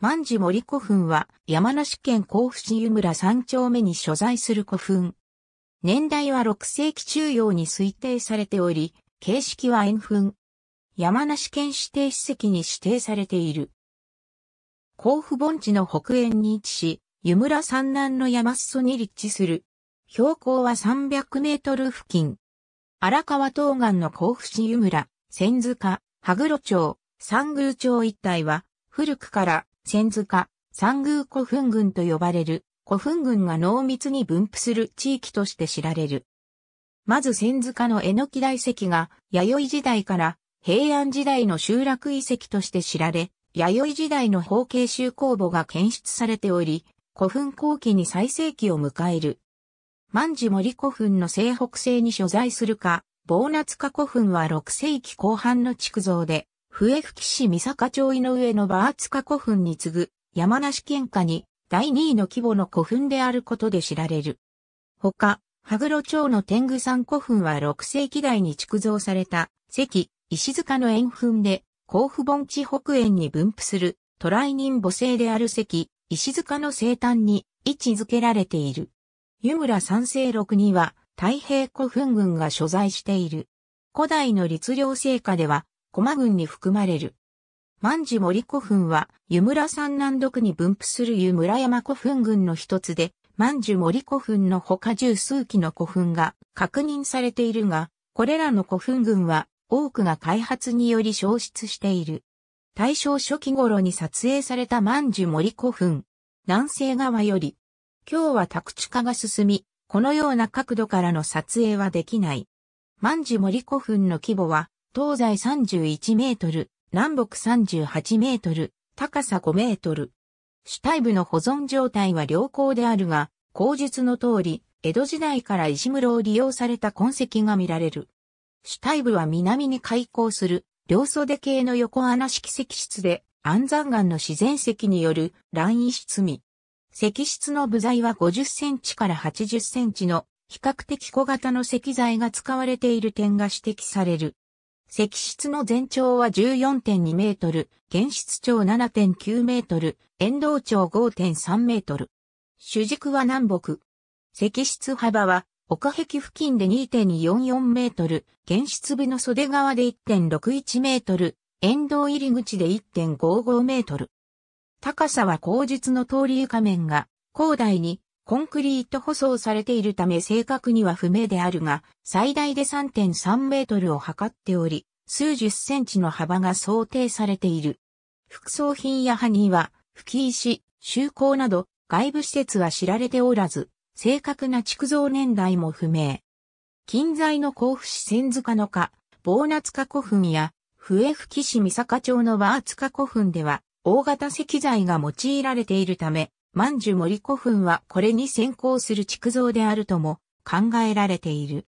万事森古墳は山梨県甲府市湯村三丁目に所在する古墳。年代は6世紀中央に推定されており、形式は円墳。山梨県指定史跡に指定されている。甲府盆地の北縁に位置し、湯村山南の山裾に立地する。標高は300メートル付近。荒川東岸の甲府市湯村、千塚、羽黒町、三宮町一帯は、古くから千塚、三宮古墳群と呼ばれる古墳群が濃密に分布する地域として知られる。まず千塚のの木大石が弥生時代から平安時代の集落遺跡として知られ、弥生時代の方形集公墓が検出されており、古墳後期に最盛期を迎える。万事森古墳の西北西に所在するか、ボーナツカ古墳は6世紀後半の築造で、笛吹市三坂町井上のバーツカ古墳に次ぐ山梨県下に第2位の規模の古墳であることで知られる。他、羽黒町の天狗山古墳は6世紀代に築造された関、石塚の円墳で甲府盆地北縁に分布する渡来人母性である関、石塚の生誕に位置づけられている。湯村三世六には太平古墳群が所在している。古代の律令聖火では駒郡に含まれる。万事森古墳は、湯村山南独に分布する湯村山古墳群の一つで、万事森古墳の他十数基の古墳が確認されているが、これらの古墳群は多くが開発により消失している。大正初期頃に撮影された万事森古墳。南西側より、今日は宅地化が進み、このような角度からの撮影はできない。万事森古墳の規模は東西31メートル、南北38メートル、高さ5メートル。主体部の保存状態は良好であるが、口述の通り、江戸時代から石室を利用された痕跡が見られる。主体部は南に開港する、両袖系の横穴式石室で、安山岩の自然石による乱位室み。石室の部材は50センチから80センチの比較的小型の石材が使われている点が指摘される。石室の全長は14.2メートル、原室長7.9メートル、沿道長5.3メートル。主軸は南北。石室幅は岡壁付近で2.244メートル、原室部の袖側で1.61メートル、沿道入り口で1.55メートル。高さは口述の通り床面が、広大にコンクリート舗装されているため正確には不明であるが、最大で3.3メートルを測っており、数十センチの幅が想定されている。副葬品や歯には、吹石、修行など、外部施設は知られておらず、正確な築造年代も不明。近在の甲府市千塚の下、棒夏塚古墳や、笛吹市三坂町の和厚塚古墳では、大型石材が用いられているため、万寿森古墳はこれに先行する築造であるとも考えられている。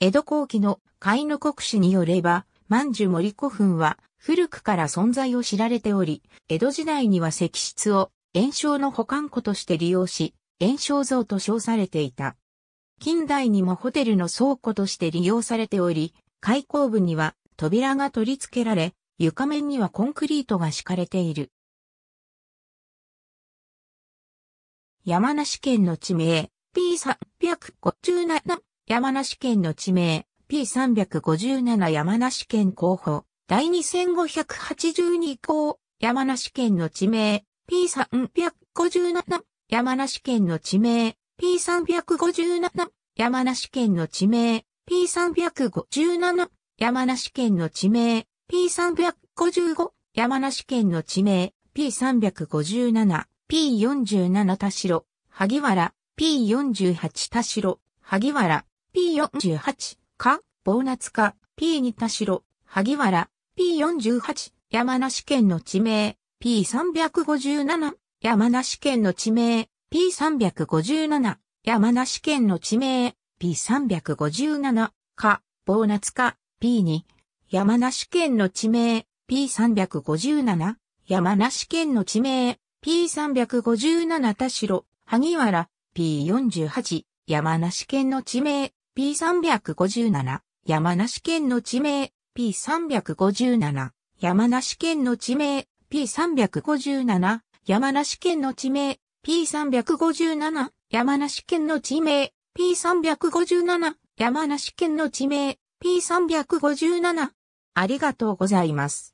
江戸後期の海の国史によれば、万寿森古墳は古くから存在を知られており、江戸時代には石室を炎症の保管庫として利用し、炎症像と称されていた。近代にもホテルの倉庫として利用されており、開口部には扉が取り付けられ、床面にはコンクリートが敷かれている。山梨県の地名 P357 山梨県の地名 P357 山梨県候補第2582項山梨県の地名 P357 山梨県の地名 P357 山梨県の地名 P357 山梨県の地名 P355 山梨県の地名 P357 P47 田代、萩原、P48 田代、萩原、P48 か、ボーナツか、P2 田代、萩原、P48 山梨県の地名、P357 山梨県の地名、P357 山梨県の地名、P357 か、ボーナツか、P2 山梨県の地名、P357 山梨県の地名、P357 田代、萩原、P48、山梨県の地名、P357、山梨県の地名、P357、山梨県の地名、P357、山梨県の地名、P357、山梨県の地名、P357、山梨県の地名、P357。ありがとうございます。